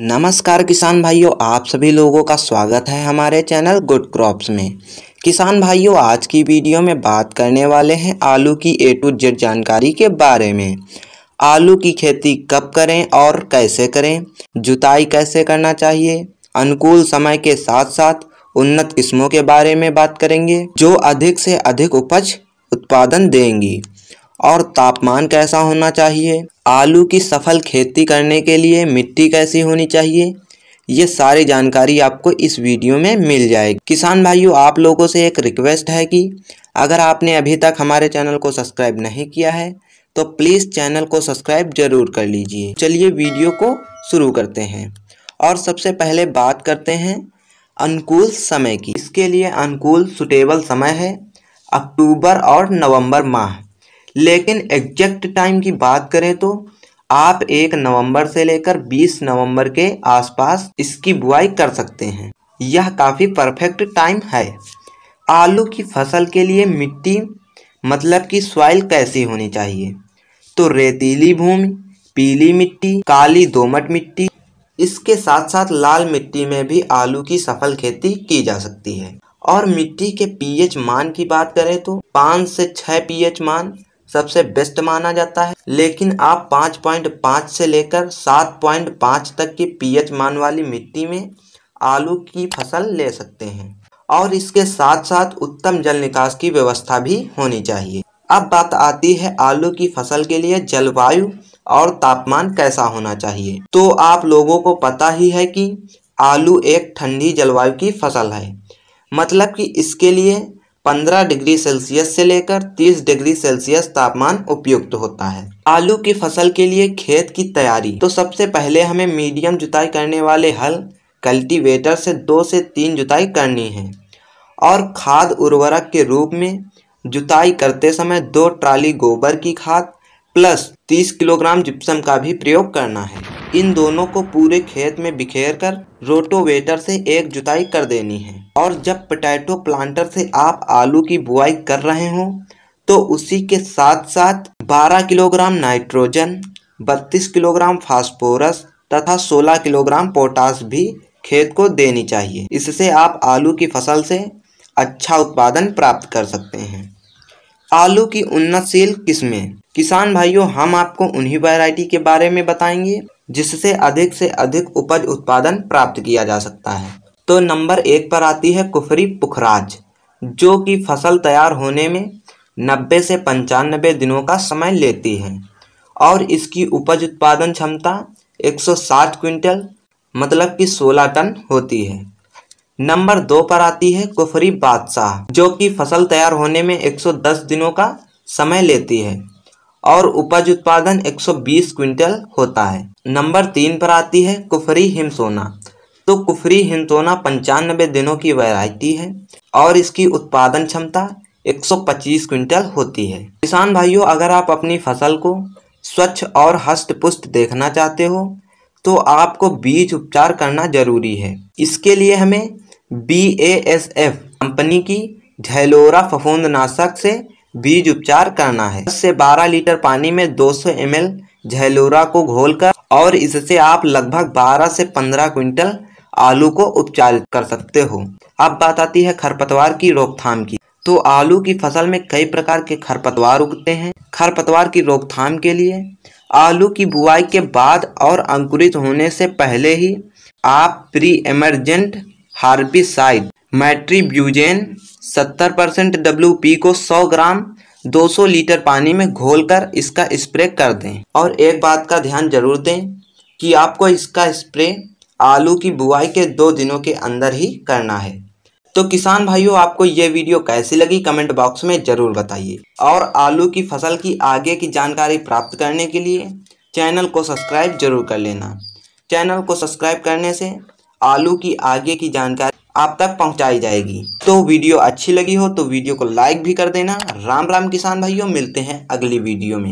नमस्कार किसान भाइयों आप सभी लोगों का स्वागत है हमारे चैनल गुड क्रॉप्स में किसान भाइयों आज की वीडियो में बात करने वाले हैं आलू की ए टू जेड जानकारी के बारे में आलू की खेती कब करें और कैसे करें जुताई कैसे करना चाहिए अनुकूल समय के साथ साथ उन्नत किस्मों के बारे में बात करेंगे जो अधिक से अधिक उपज उत्पादन देंगी और तापमान कैसा होना चाहिए आलू की सफल खेती करने के लिए मिट्टी कैसी होनी चाहिए ये सारी जानकारी आपको इस वीडियो में मिल जाएगी किसान भाइयों आप लोगों से एक रिक्वेस्ट है कि अगर आपने अभी तक हमारे चैनल को सब्सक्राइब नहीं किया है तो प्लीज़ चैनल को सब्सक्राइब जरूर कर लीजिए चलिए वीडियो को शुरू करते हैं और सबसे पहले बात करते हैं अनुकूल समय की इसके लिए अनुकूल सुटेबल समय है अक्टूबर और नवंबर माह लेकिन एग्जैक्ट टाइम की बात करें तो आप एक नवंबर से लेकर 20 नवंबर के आसपास इसकी बुआई कर सकते हैं यह काफ़ी परफेक्ट टाइम है आलू की फसल के लिए मिट्टी मतलब कि सॉइल कैसी होनी चाहिए तो रेतीली भूमि पीली मिट्टी काली दोमट मिट्टी इसके साथ साथ लाल मिट्टी में भी आलू की सफल खेती की जा सकती है और मिट्टी के पीएच मान की बात करें तो पाँच से 6 पीएच मान सबसे बेस्ट माना जाता है लेकिन आप 5.5 से लेकर 7.5 तक की पीएच मान वाली मिट्टी में आलू की फसल ले सकते हैं और इसके साथ साथ उत्तम जल निकास की व्यवस्था भी होनी चाहिए अब बात आती है आलू की फसल के लिए जलवायु और तापमान कैसा होना चाहिए तो आप लोगों को पता ही है कि आलू एक ठंडी जलवायु की फसल है मतलब कि इसके लिए 15 डिग्री सेल्सियस से लेकर 30 डिग्री सेल्सियस तापमान उपयुक्त होता है आलू की फसल के लिए खेत की तैयारी तो सबसे पहले हमें मीडियम जुताई करने वाले हल कल्टीवेटर से दो से तीन जुताई करनी है और खाद उर्वरक के रूप में जुताई करते समय दो ट्राली गोबर की खाद प्लस 30 किलोग्राम जिप्सम का भी प्रयोग करना है इन दोनों को पूरे खेत में बिखेर कर रोटोवेटर से एक जुताई कर देनी है और जब पोटैटो प्लांटर से आप आलू की बुआई कर रहे हो तो उसी के साथ साथ 12 किलोग्राम नाइट्रोजन 32 किलोग्राम फास्फोरस तथा 16 किलोग्राम पोटास भी खेत को देनी चाहिए इससे आप आलू की फसल से अच्छा उत्पादन प्राप्त कर सकते हैं आलू की उन्नतशील किस्में किसान भाइयों हम आपको उन्हीं वैरायटी के बारे में बताएंगे जिससे अधिक से अधिक उपज उत्पादन प्राप्त किया जा सकता है तो नंबर एक पर आती है कुफरी पुखराज जो कि फसल तैयार होने में नब्बे से पंचानबे दिनों का समय लेती है और इसकी उपज उत्पादन क्षमता 160 क्विंटल मतलब कि 16 टन होती है नंबर दो पर आती है कुफरी बादशाह जो कि फसल तैयार होने में 110 दिनों का समय लेती है और उपज उत्पादन 120 क्विंटल होता है नंबर तीन पर आती है कुफरी हिमसोना तो कुफरी हिमसोना पंचानबे दिनों की वैरायटी है और इसकी उत्पादन क्षमता 125 क्विंटल होती है किसान भाइयों अगर आप अपनी फसल को स्वच्छ और हस्त पुष्ट देखना चाहते हो तो आपको बीज उपचार करना जरूरी है इसके लिए हमें बी कंपनी की झैलोरा फफूंदनाशक से बीज उपचार करना है दस से 12 लीटर पानी में 200 सौ एम झैलोरा को घोलकर और इससे आप लगभग 12 से 15 क्विंटल आलू को उपचारित कर सकते हो अब बात आती है खरपतवार की रोकथाम की तो आलू की फसल में कई प्रकार के खरपतवार उगते हैं खरपतवार की रोकथाम के लिए आलू की बुआई के बाद और अंकुरित होने से पहले ही आप pre emergent herbicide metribuzin 70 percent W को 100 ग्राम 200 लीटर पानी में घोलकर इसका स्प्रे कर दें और एक बात का ध्यान जरूर दें कि आपको इसका स्प्रे आलू की बुआई के दो दिनों के अंदर ही करना है तो किसान भाइयों आपको ये वीडियो कैसी लगी कमेंट बॉक्स में ज़रूर बताइए और आलू की फसल की आगे की जानकारी प्राप्त करने के लिए चैनल को सब्सक्राइब जरूर कर लेना चैनल को सब्सक्राइब करने से आलू की आगे की जानकारी आप तक पहुंचाई जाएगी तो वीडियो अच्छी लगी हो तो वीडियो को लाइक भी कर देना राम राम किसान भाइयों मिलते हैं अगली वीडियो में